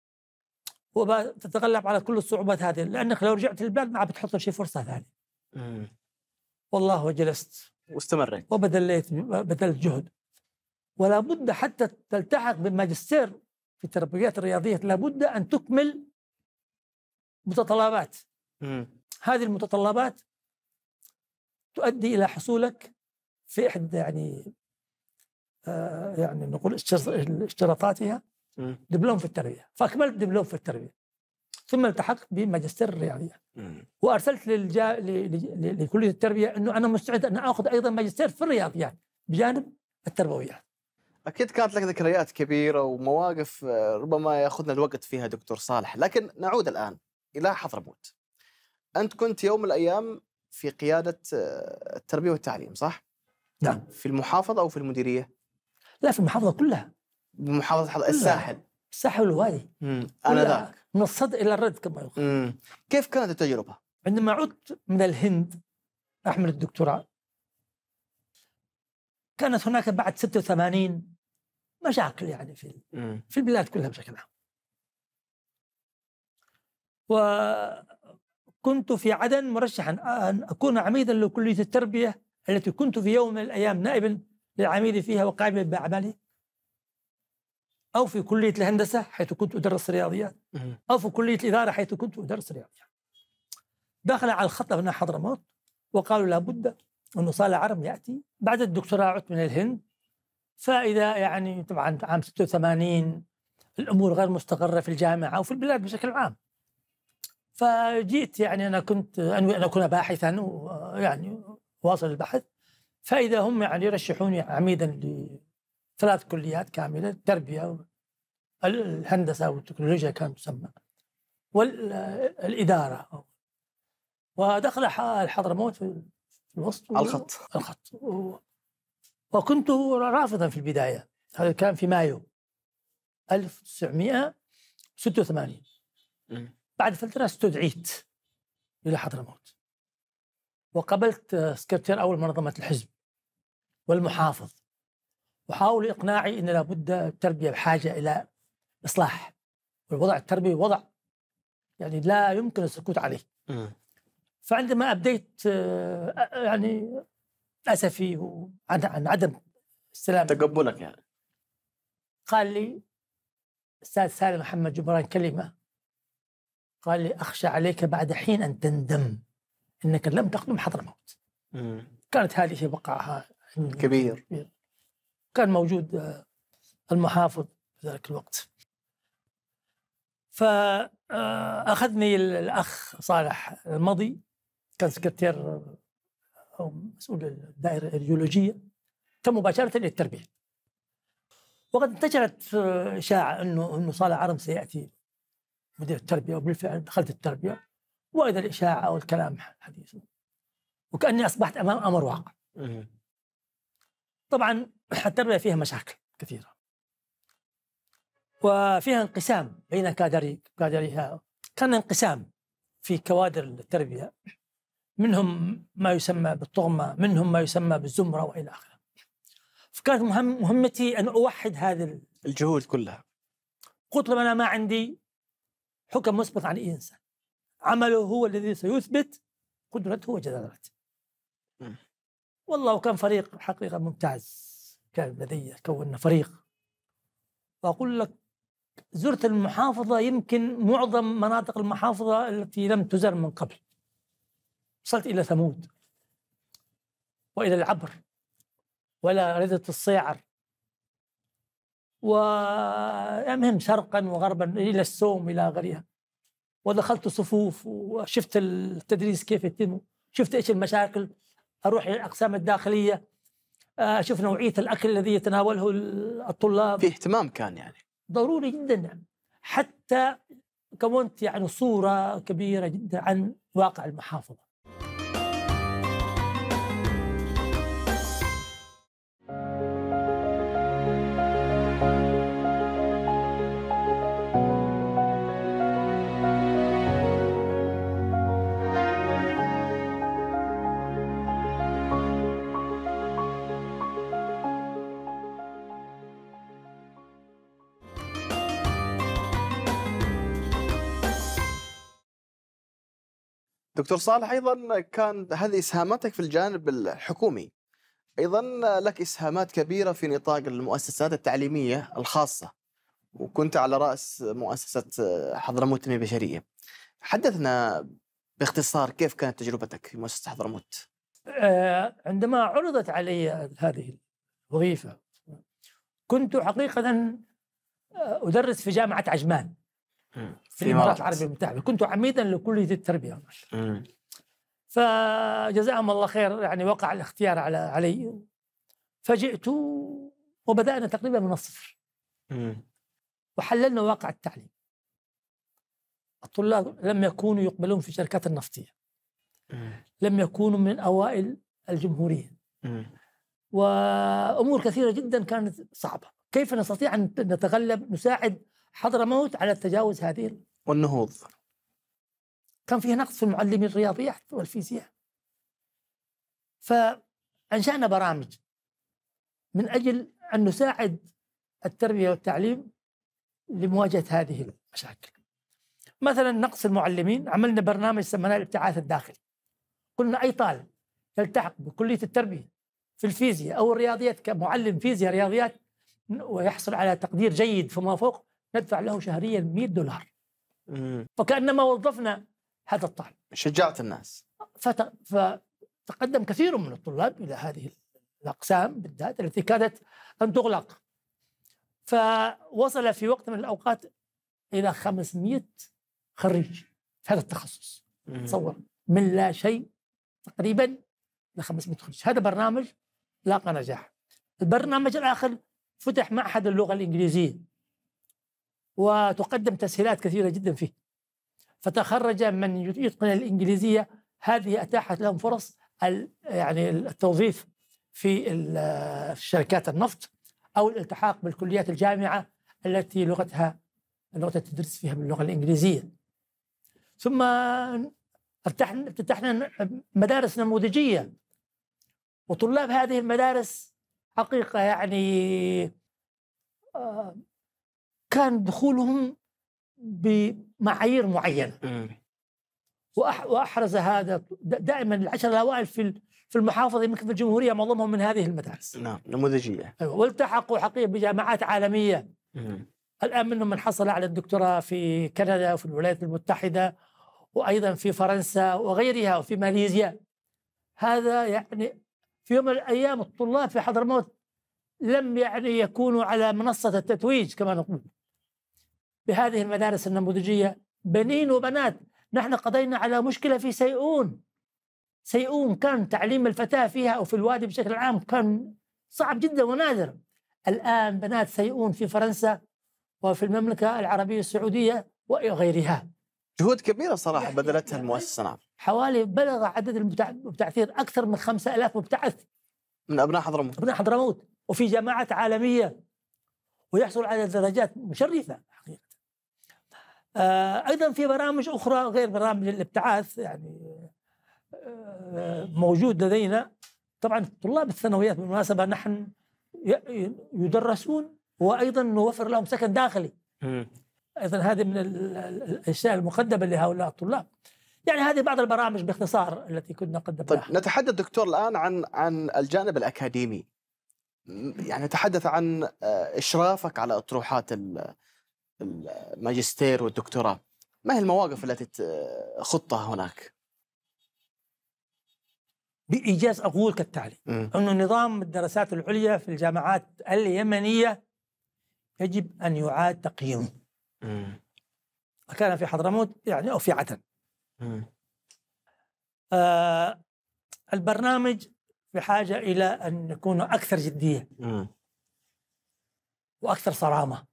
[SPEAKER 2] وبتتغلب على كل الصعوبات هذه لأنك لو رجعت للبلد ما بتحط شيء فرصة ثانية والله وجلست واستمريت وبذلت بذلت جهد ولا بد حتى تلتحق بالماجستير في التربيات الرياضية لابد أن تكمل متطلبات هذه المتطلبات تؤدي الى حصولك في احد يعني آه يعني نقول اشتراطاتها دبلوم في التربيه فاكملت دبلوم في التربيه ثم التحقت بماجستير الرياضيه وارسلت للجا... ل... ل... لكليه التربيه انه انا مستعد ان اخذ ايضا ماجستير في الرياضيات بجانب التربويات
[SPEAKER 1] اكيد كانت لك ذكريات كبيره ومواقف آه، ربما ياخذنا الوقت فيها دكتور صالح لكن نعود الان الى حضرموت انت كنت يوم من الايام في قياده آه، التربيه والتعليم صح؟ نعم. نعم في المحافظه او في المديريه؟ لا في المحافظه كلها بمحافظه كلها. الساحل الساحل والوادي
[SPEAKER 3] انا ذاك
[SPEAKER 2] من الصد الى الرد كما يقال كيف كانت التجربه؟ عندما عدت من الهند احمل الدكتوراه كانت هناك بعد 86 مشاكل يعني في في البلاد كلها بشكل عام. و كنت في عدن مرشحا أن أكون عميدا لكلية التربية التي كنت في يوم من الأيام نائبا للعميد فيها وقائما باعمالي أو في كلية الهندسة حيث كنت أدرس رياضيات أو في كلية الإدارة حيث كنت أدرس رياضيات دخل على الخط هنا حضرموت وقالوا لابد أنه صالح عرم يأتي بعد الدكتوراه عدت من الهند فإذا يعني طبعا عام 86 الأمور غير مستقرة في الجامعة وفي البلاد بشكل عام فجئت يعني انا كنت انوي ان اكون باحثا ويعني واصل البحث فاذا هم يعني يرشحوني عميدا لثلاث كليات كامله التربيه الهندسه والتكنولوجيا كانت تسمى والاداره ودخل الحضرموت في الوسط الخط الخط وكنت رافضا في البدايه هذا كان في مايو 1986 بعد فترة استدعيت إلى حضرموت وقابلت سكرتير أول منظمة الحزب والمحافظ وحاولوا إقناعي أن لابد التربية بحاجة إلى إصلاح والوضع التربوي وضع يعني لا يمكن السكوت عليه فعندما أبديت يعني أسفي عن عدم السلام تقبلك يعني قال لي أستاذ سالم محمد جبران كلمة قال لي أخشى عليك بعد حين أن تندم أنك لم تقدم حضرموت كانت هذه بقعها
[SPEAKER 1] كبير.
[SPEAKER 2] كبير كان موجود آه، المحافظ في ذلك الوقت فأخذني آه، الأخ صالح المضي كان سكرتير آه، أو مسؤول الدائرة الجيولوجية كان مباشرة للتربية وقد انتشرت إشاعة أنه أنه صالح عرم سيأتي مدير التربيه وبالفعل دخلت التربيه واذا الاشاعه والكلام حديث وكاني اصبحت امام امر واقع. إيه. طبعا التربيه فيها مشاكل كثيره. وفيها انقسام بين كادري كادريها كان انقسام في كوادر التربيه منهم ما يسمى بالطغمه، منهم ما يسمى بالزمره والى اخره. فكانت مهم مهمتي ان اوحد هذه
[SPEAKER 1] الجهود كلها.
[SPEAKER 2] قلت لهم انا ما عندي حكم مسبق عن أي إنسان عمله هو الذي سيثبت قدرته وجدارته والله كان فريق حقيقة ممتاز كان لدي كونا فريق وأقول لك زرت المحافظة يمكن معظم مناطق المحافظة التي لم تزر من قبل وصلت إلى ثمود وإلى العبر وإلى ردة الصيعر ومهم شرقا وغربا الى السوم الى غيرها ودخلت صفوف وشفت التدريس كيف يتم شفت ايش المشاكل اروح الى الاقسام الداخليه آه، اشوف نوعيه الاكل الذي يتناوله الطلاب في اهتمام كان يعني ضروري جدا يعني. حتى كونت يعني صوره كبيره جدا عن واقع المحافظه
[SPEAKER 1] دكتور صالح ايضا كان هذه اسهاماتك في الجانب الحكومي ايضا لك اسهامات كبيره في نطاق المؤسسات التعليميه الخاصه وكنت على راس مؤسسه حضرموت تنميه بشريه حدثنا باختصار كيف كانت تجربتك في مؤسسه حضرموت
[SPEAKER 2] آه، عندما عرضت علي هذه الوظيفه كنت حقيقه آه، ادرس في جامعه عجمان
[SPEAKER 3] في الامارات العربيه
[SPEAKER 2] المتحده كنت عميدا لكليه التربيه فجزاهم الله خير يعني وقع الاختيار على علي فجئت وبدانا تقريبا من الصفر وحللنا واقع التعليم الطلاب لم يكونوا يقبلون في الشركات النفطيه لم يكونوا من اوائل الجمهوريه وامور كثيره جدا كانت صعبه كيف نستطيع ان نتغلب نساعد حضرموت على التجاوز هذه والنهوض كان فيه نقص في المعلمين الرياضيات والفيزياء فأنشأنا برامج من أجل أن نساعد التربية والتعليم لمواجهة هذه المشاكل مثلا نقص المعلمين عملنا برنامج سميناه الابتعاث الداخلي قلنا أي طالب يلتحق بكلية التربية في الفيزياء أو الرياضيات كمعلم فيزياء رياضيات ويحصل على تقدير جيد فما فوق ندفع له شهريا 100 دولار مم. فكانما وظفنا هذا الطالب
[SPEAKER 1] شجعت الناس
[SPEAKER 2] فت... فتقدم كثير من الطلاب الى هذه الاقسام بالذات التي كادت ان تغلق فوصل في وقت من الاوقات الى 500 خريج في هذا التخصص مم. تصور من لا شيء تقريبا ل 500 خريج هذا برنامج لاقى نجاح البرنامج الاخر فتح معهد اللغه الانجليزيه وتقدم تسهيلات كثيرة جدا فيه فتخرج من يتقن الإنجليزية هذه أتاحت لهم فرص يعني التوظيف في شركات النفط أو الالتحاق بالكليات الجامعة التي لغتها اللغة تدرس فيها باللغة الإنجليزية ثم افتتحنا مدارس نموذجية وطلاب هذه المدارس حقيقة يعني آه، كان دخولهم بمعايير معينه واحرز هذا دائما العشر الاوائل في في المحافظه يمكن في الجمهوريه معظمهم من هذه المدارس نعم
[SPEAKER 1] نموذجيه ايوه
[SPEAKER 2] والتحقوا حقيقه بجامعات عالميه مم. الان منهم من حصل على الدكتوراه في كندا وفي الولايات المتحده وايضا في فرنسا وغيرها وفي ماليزيا هذا يعني في يوم من الايام الطلاب في حضرموت لم يعني يكونوا على منصه التتويج كما نقول بهذه المدارس النموذجيه بنين وبنات نحن قضينا على مشكله في سيئون سيئون كان تعليم الفتاه فيها او في الوادي بشكل عام كان صعب جدا ونادر الان بنات سيئون في فرنسا وفي المملكه العربيه السعوديه
[SPEAKER 1] وغيرها جهود كبيره صراحه بذلتها المؤسسه نعم
[SPEAKER 2] حوالي بلغ عدد المبتعثين اكثر من 5000 مبتعث من ابناء حضرموت ابناء حضرموت وفي جامعات عالميه ويحصل على درجات مشرفه حقيقه آه، ايضا في برامج اخرى غير برامج الابتعاث يعني آه، موجود لدينا طبعا طلاب الثانويات بالمناسبه نحن يدرسون وايضا نوفر لهم سكن داخلي ايضا هذه من الاشياء المقدمه لهؤلاء الطلاب يعني هذه بعض البرامج باختصار التي كنا قدمناها
[SPEAKER 1] طيب نتحدث دكتور الان عن عن الجانب الاكاديمي يعني نتحدث عن آه، اشرافك على اطروحات الماجستير والدكتوراه ما هي المواقف التي خطها هناك؟
[SPEAKER 2] بإيجاز أقول كالتالي أن نظام الدراسات العليا في الجامعات اليمنية يجب أن يعاد تقييمه كان في حضرموت يعني أو في عدن آه البرنامج بحاجة إلى أن يكون أكثر جدية مم. وأكثر صرامة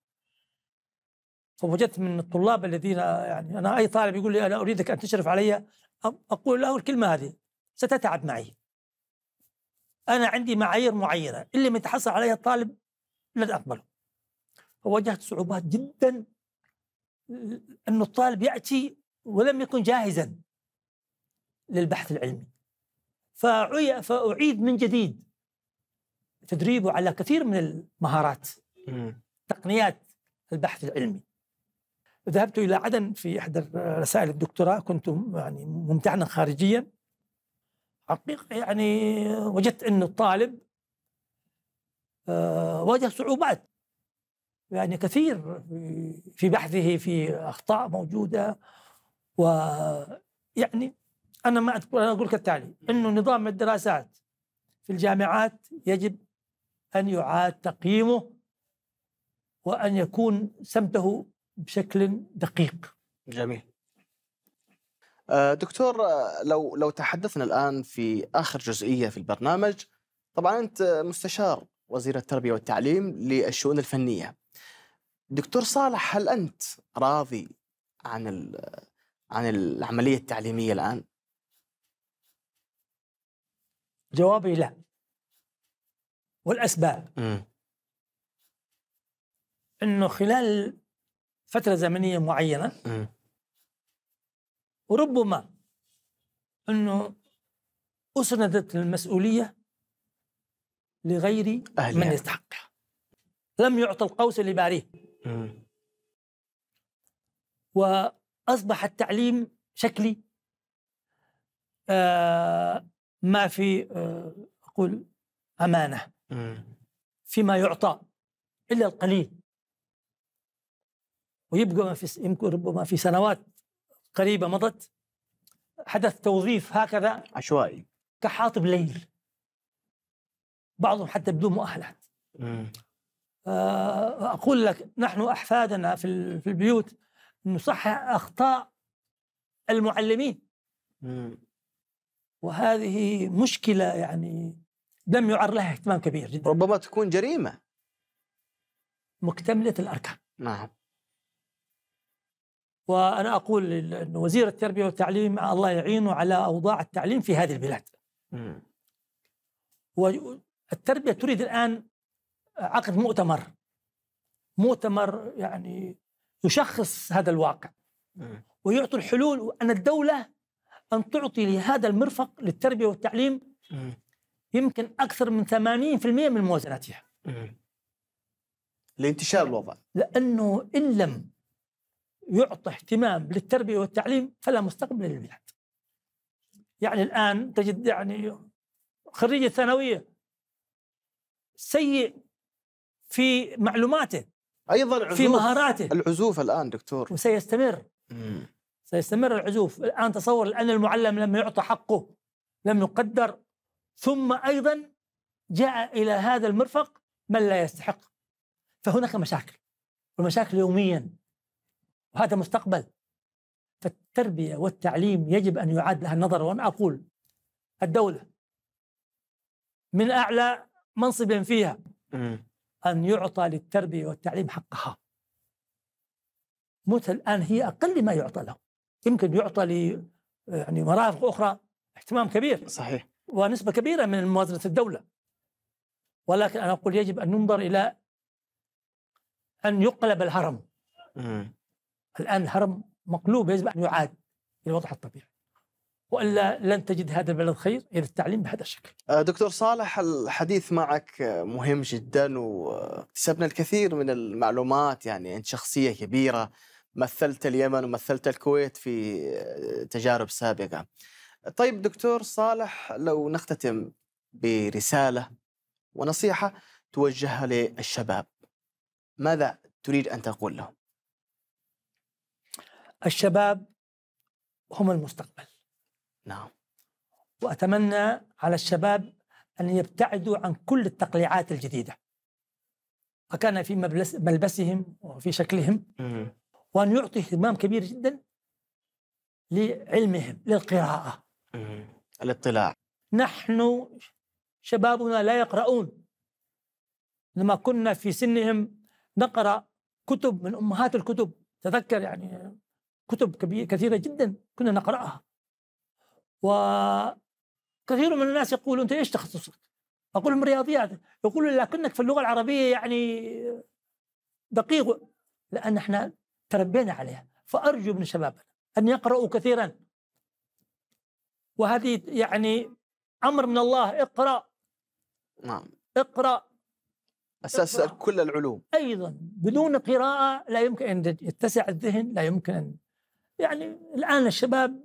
[SPEAKER 2] فوجدت من الطلاب الذين يعني انا اي طالب يقول لي انا اريدك ان تشرف علي اقول له الكلمه هذه ستتعب معي انا عندي معايير معينه اللي ما يتحصل عليها الطالب لن اقبله فواجهت صعوبات جدا أن الطالب ياتي ولم يكن جاهزا للبحث العلمي فاعيد من جديد تدريبه على كثير من المهارات تقنيات البحث العلمي ذهبت إلى عدن في إحدى رسائل الدكتوراه كنت يعني ممتحنا خارجيا حقيقة يعني وجدت أن الطالب آه، واجه صعوبات يعني كثير في بحثه في أخطاء موجودة ويعني أنا ما أذكر أنا أقول كالتالي أنه نظام الدراسات في الجامعات يجب أن يعاد تقييمه وأن يكون سمته بشكل دقيق
[SPEAKER 1] جميل آه، دكتور آه، لو لو تحدثنا الان في اخر جزئيه في البرنامج طبعا انت مستشار وزير التربيه والتعليم للشؤون الفنيه دكتور صالح هل انت راضي عن عن العمليه التعليميه الان
[SPEAKER 2] جوابي لا والاسباب م. انه خلال فترة زمنية معينة م. وربما أنه أسندت المسؤولية لغير أهلها. من يستحقها لم يعطى القوس لباريه م. وأصبح التعليم شكلي آه ما في آه أقول أمانة م. فيما يعطى إلا القليل ويبقى ما في يمكن ربما في سنوات قريبه مضت حدث توظيف هكذا عشوائي كحاطب ليل بعضهم حتى بدون مؤهلات آه، اقول لك نحن احفادنا في البيوت نصحح اخطاء المعلمين وهذه مشكله يعني لم يعر لها اهتمام كبير جدا ربما تكون جريمه مكتمله الاركان نعم وأنا أقول أن وزير التربية والتعليم الله يعينه على أوضاع التعليم في هذه البلاد والتربية تريد الآن عقد مؤتمر مؤتمر يعني يشخص هذا الواقع ويعطي الحلول أن الدولة أن تعطي لهذا المرفق للتربية والتعليم يمكن أكثر من 80% من موازناتها
[SPEAKER 1] لانتشار الوضع
[SPEAKER 2] لأنه إن لم يعطي اهتمام للتربية والتعليم فلا مستقبل للبلاد يعني الآن تجد يعني خريج الثانوية سيء في معلوماته أيضا عزوف في مهاراته
[SPEAKER 1] العزوف الآن دكتور وسيستمر
[SPEAKER 2] سيستمر العزوف الآن تصور الان المعلم لم يعطى حقه لم يقدر ثم أيضا جاء إلى هذا المرفق من لا يستحق فهناك مشاكل والمشاكل يوميا وهذا مستقبل فالتربية والتعليم يجب أن يعاد لها النظر وأنا أقول الدولة من أعلى منصب فيها أن يعطى للتربية والتعليم حقها مثل الآن هي أقل ما يعطى له يمكن يعطى ل يعني مرافق أخرى اهتمام كبير صحيح ونسبة كبيرة من موازنة الدولة ولكن أنا أقول يجب أن ننظر إلى أن يقلب الهرم الآن الهرم مقلوب يجب أن يعاد إلى وضعه الطبيعي والا لن تجد هذا البلد خير الى التعليم
[SPEAKER 1] بهذا الشكل. آه، دكتور صالح الحديث معك مهم جدا واكتسبنا الكثير من المعلومات يعني انت شخصيه كبيره مثلت اليمن ومثلت الكويت في تجارب سابقه. طيب دكتور صالح لو نختتم برساله ونصيحه توجهها للشباب ماذا تريد ان تقول لهم؟
[SPEAKER 2] الشباب هم المستقبل
[SPEAKER 1] نعم وأتمنى
[SPEAKER 2] على الشباب أن يبتعدوا عن كل التقليعات الجديدة وكان في ملبسهم وفي شكلهم وأن يعطي اهتمام كبير جدا لعلمهم للقراءة الاطلاع نحن شبابنا لا يقرؤون لما كنا في سنهم نقرأ كتب من أمهات الكتب تذكر يعني كتب كثيرة جدا كنا نقرأها وكثير من الناس يقولون أنت إيش تخصصك أقول لهم رياضيات يقولون لكنك في اللغة العربية يعني دقيق لأن احنا تربينا عليها فأرجو من شبابنا أن يقرأوا كثيرا وهذه يعني أمر من الله اقرأ نعم اقرأ أساس كل العلوم أيضا بدون قراءة لا يمكن أن يتسع الذهن لا يمكن أن يعني الآن الشباب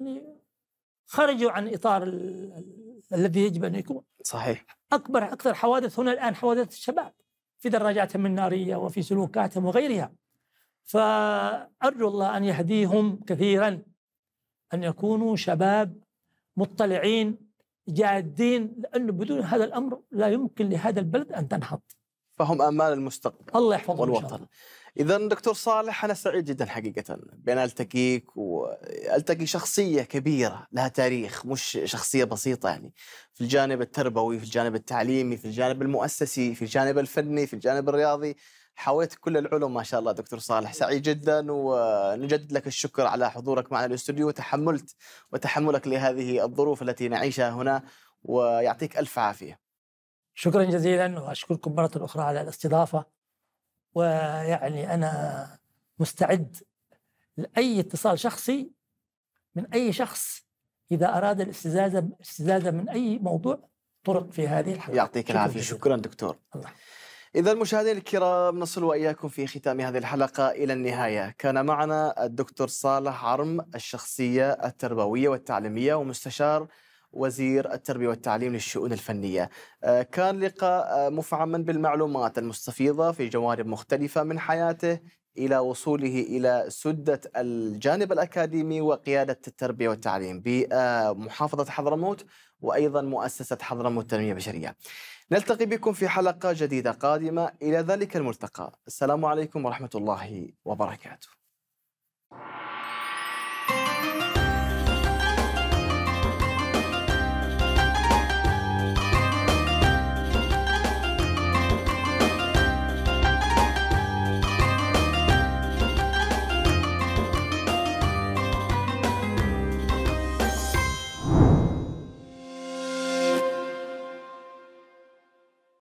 [SPEAKER 2] يعني خرجوا عن إطار الذي يجب أن يكون صحيح أكبر أكثر حوادث هنا الآن حوادث الشباب في دراجاتهم النارية وفي سلوكاتهم وغيرها فأرجو الله أن يهديهم كثيرا أن يكونوا شباب مطلعين
[SPEAKER 1] جادين لأنه بدون هذا الأمر لا يمكن لهذا البلد أن تنهض فهم امال المستقبل الله يحفظهم والوطن اذا دكتور صالح انا سعيد جدا حقيقه بان التقيك والتقي شخصيه كبيره لها تاريخ مش شخصيه بسيطه يعني في الجانب التربوي في الجانب التعليمي في الجانب المؤسسي في الجانب الفني في الجانب الرياضي حاولت كل العلوم ما شاء الله دكتور صالح سعيد جدا ونجدد لك الشكر على حضورك معنا الاستوديو وتحملت وتحملك لهذه الظروف التي نعيشها هنا ويعطيك الف عافيه
[SPEAKER 2] شكرا جزيلا واشكركم مره اخرى على الاستضافه ويعني أنا مستعد لأي اتصال شخصي من أي شخص إذا أراد الاستزادة استزادة من
[SPEAKER 1] أي موضوع طرق في هذه الحلقة يعطيك العافية شكرا, شكرا دكتور الله. إذا المشاهدين الكرام نصل وإياكم في ختام هذه الحلقة إلى النهاية كان معنا الدكتور صالح عرم الشخصية التربوية والتعليمية ومستشار وزير التربية والتعليم للشؤون الفنية آه، كان لقاء آه، مفعما بالمعلومات المستفيضة في جوانب مختلفة من حياته إلى وصوله إلى سدة الجانب الأكاديمي وقيادة التربية والتعليم بمحافظة حضرموت وأيضا مؤسسة حضرموت التنمية البشرية نلتقي بكم في حلقة جديدة قادمة إلى ذلك الملتقى السلام عليكم ورحمة الله وبركاته